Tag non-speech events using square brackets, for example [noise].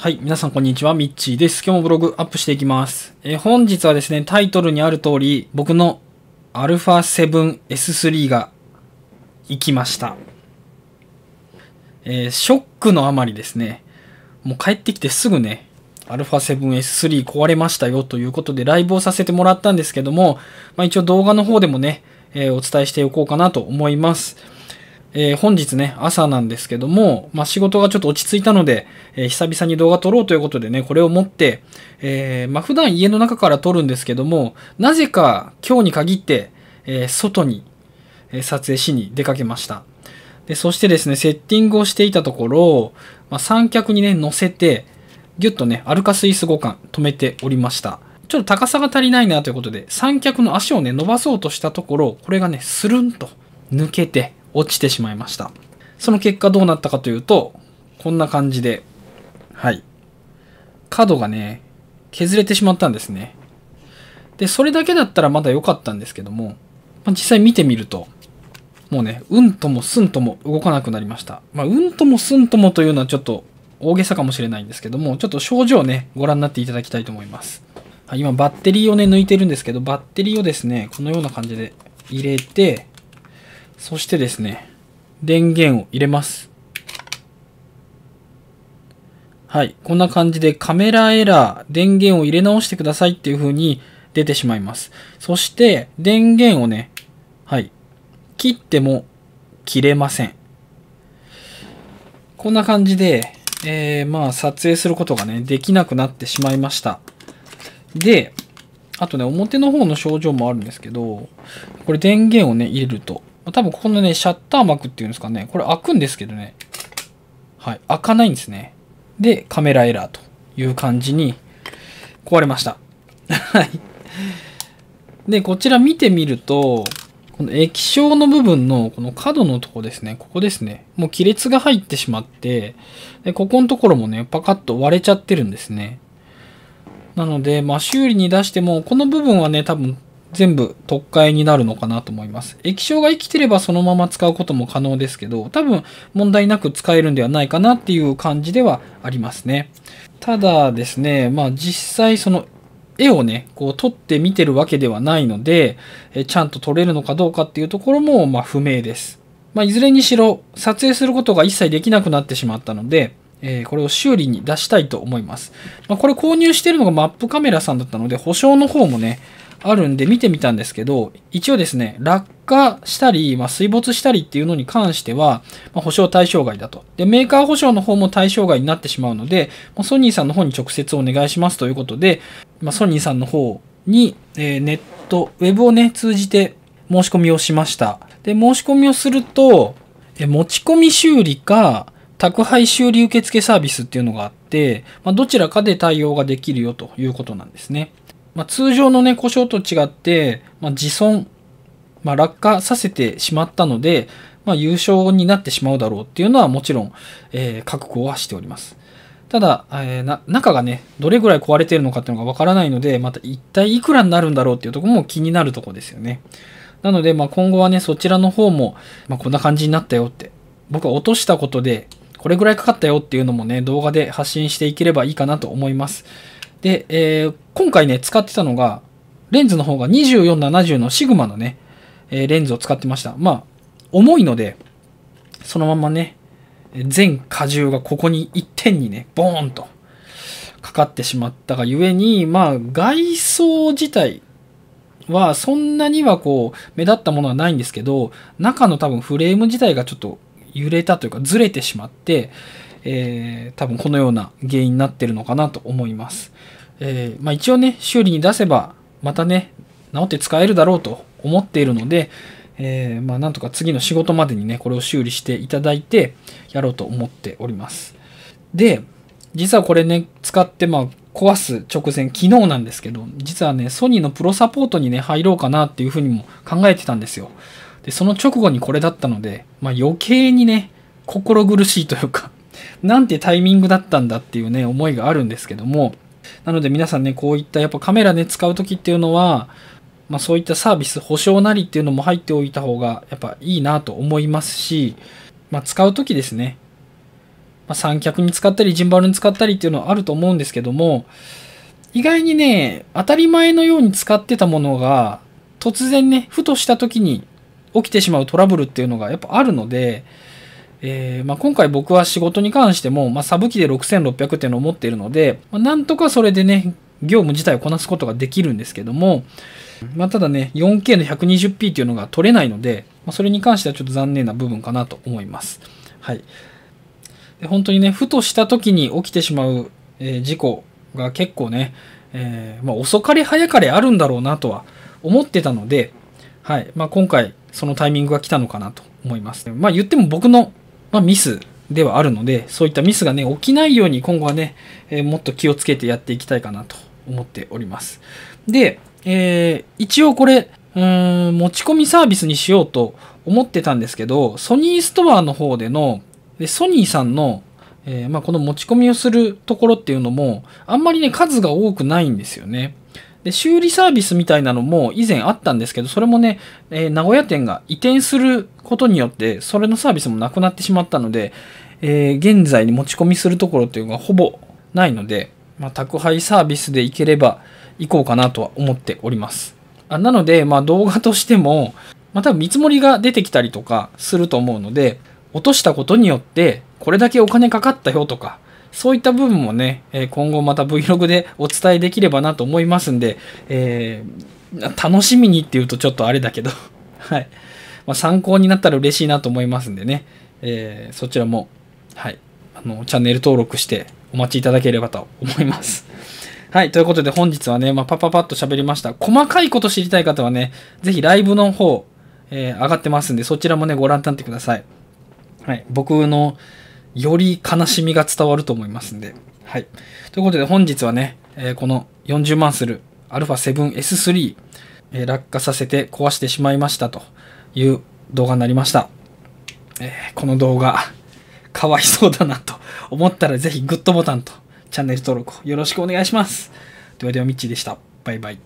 はい。皆さん、こんにちは。ミッチーです。今日もブログアップしていきます。え本日はですね、タイトルにある通り、僕の α7S3 が行きました。えー、ショックのあまりですね、もう帰ってきてすぐね、α7S3 壊れましたよということでライブをさせてもらったんですけども、まあ、一応動画の方でもね、えー、お伝えしておこうかなと思います。えー、本日ね、朝なんですけども、まあ、仕事がちょっと落ち着いたので、えー、久々に動画撮ろうということでね、これを持って、えー、まあ、普段家の中から撮るんですけども、なぜか今日に限って、え外に撮影しに出かけました。で、そしてですね、セッティングをしていたところ、まあ、三脚にね、乗せて、ぎゅっとね、アルカスイス互換止めておりました。ちょっと高さが足りないなということで、三脚の足をね、伸ばそうとしたところ、これがね、スルンと抜けて、落ちてしまいました。その結果どうなったかというと、こんな感じで、はい。角がね、削れてしまったんですね。で、それだけだったらまだ良かったんですけども、まあ、実際見てみると、もうね、うんともすんとも動かなくなりました。まあ、うんともすんともというのはちょっと大げさかもしれないんですけども、ちょっと症状をね、ご覧になっていただきたいと思います。今バッテリーをね、抜いてるんですけど、バッテリーをですね、このような感じで入れて、そしてですね、電源を入れます。はい。こんな感じでカメラエラー、電源を入れ直してくださいっていう風に出てしまいます。そして、電源をね、はい。切っても切れません。こんな感じで、えー、まあ、撮影することがね、できなくなってしまいました。で、あとね、表の方の症状もあるんですけど、これ電源をね、入れると、多分ここのね、シャッター幕っていうんですかね、これ開くんですけどね、はい、開かないんですね。で、カメラエラーという感じに壊れました。[laughs] はい。で、こちら見てみると、この液晶の部分のこの角のとこですね、ここですね。もう亀裂が入ってしまって、でここのところもね、パカッと割れちゃってるんですね。なので、まあ、修理に出しても、この部分はね、多分全部特解になるのかなと思います。液晶が生きてればそのまま使うことも可能ですけど、多分問題なく使えるんではないかなっていう感じではありますね。ただですね、まあ実際その絵をね、こう撮って見てるわけではないので、えちゃんと撮れるのかどうかっていうところもま不明です。まあ、いずれにしろ撮影することが一切できなくなってしまったので、えー、これを修理に出したいと思います。まあ、これ購入してるのがマップカメラさんだったので、保証の方もね、あるんで見てみたんですけど、一応ですね、落下したり、まあ、水没したりっていうのに関しては、まあ、保証対象外だと。で、メーカー保証の方も対象外になってしまうので、まあ、ソニーさんの方に直接お願いしますということで、まあ、ソニーさんの方に、えー、ネット、ウェブをね、通じて申し込みをしました。で、申し込みをすると、え持ち込み修理か、宅配修理受付サービスっていうのがあって、まあ、どちらかで対応ができるよということなんですね。まあ、通常のね、故障と違って、まあ、自損、まあ、落下させてしまったので、まあ、優勝になってしまうだろうっていうのはもちろん、えー、覚悟はしております。ただ、えー、中がね、どれぐらい壊れてるのかっていうのがわからないので、また一体いくらになるんだろうっていうとこも気になるとこですよね。なので、まあ、今後はね、そちらの方も、まあ、こんな感じになったよって、僕は落としたことで、これぐらいかかったよっていうのもね、動画で発信していければいいかなと思います。で、えー、今回ね、使ってたのが、レンズの方が2470のシグマのね、えー、レンズを使ってました。まあ、重いので、そのままね、全荷重がここに一点にね、ボーンとかかってしまったがゆえに、まあ、外装自体はそんなにはこう、目立ったものはないんですけど、中の多分フレーム自体がちょっと揺れたというか、ずれてしまって、えー、多分このような原因になってるのかなと思います。えー、まあ、一応ね、修理に出せば、またね、治って使えるだろうと思っているので、えー、まあ、なんとか次の仕事までにね、これを修理していただいて、やろうと思っております。で、実はこれね、使って、まあ、壊す直前、昨日なんですけど、実はね、ソニーのプロサポートにね、入ろうかなっていうふうにも考えてたんですよ。で、その直後にこれだったので、まあ、余計にね、心苦しいというかなんてタイミングだったんだっていうね、思いがあるんですけども、なので皆さんね、こういったやっぱカメラね、使う時っていうのは、まあ、そういったサービス、保証なりっていうのも入っておいた方がやっぱいいなと思いますし、まあ、使う時ですね、まあ、三脚に使ったり、ジンバルに使ったりっていうのはあると思うんですけども、意外にね、当たり前のように使ってたものが、突然ね、ふとした時に起きてしまうトラブルっていうのがやっぱあるので、えー、まあ、今回僕は仕事に関しても、まあ、サブ機で6600点を持っているので、まあ、なんとかそれでね、業務自体をこなすことができるんですけども、まあ、ただね、4K の 120p っていうのが取れないので、まあ、それに関してはちょっと残念な部分かなと思います。はい。で本当にね、ふとした時に起きてしまう、えー、事故が結構ね、えー、まあ、遅かれ早かれあるんだろうなとは思ってたので、はい。まあ、今回、そのタイミングが来たのかなと思います。まあ、言っても僕のまあ、ミスではあるので、そういったミスがね、起きないように今後はね、えー、もっと気をつけてやっていきたいかなと思っております。で、えー、一応これ、うーん、持ち込みサービスにしようと思ってたんですけど、ソニーストアの方での、でソニーさんの、えー、まあ、この持ち込みをするところっていうのも、あんまりね、数が多くないんですよね。で、修理サービスみたいなのも以前あったんですけど、それもね、えー、名古屋店が移転することによって、それのサービスもなくなってしまったので、えー、現在に持ち込みするところっていうのがほぼないので、まあ、宅配サービスで行ければ行こうかなとは思っております。あなので、まあ、動画としても、まあ、多分見積もりが出てきたりとかすると思うので、落としたことによって、これだけお金かかったよとか、そういった部分もね、え今後また Vlog でお伝えできればなと思いますんで、えー、楽しみにって言うとちょっとあれだけど [laughs] はい。まあ、参考になったら嬉しいなと思いますんでね、えー、そちらも、はい、あの、チャンネル登録してお待ちいただければと思います。[laughs] はい。ということで本日はね、まあ、パパパッと喋りました。細かいこと知りたい方はね、ぜひライブの方、えー、上がってますんで、そちらもね、ご覧になってください。はい。僕の、より悲しみが伝わると思いますんで。はい。ということで本日はね、えー、この40万する α7S3、えー、落下させて壊してしまいましたという動画になりました。えー、この動画、かわいそうだなと思ったらぜひグッドボタンとチャンネル登録をよろしくお願いします。ではではミッチーでした。バイバイ。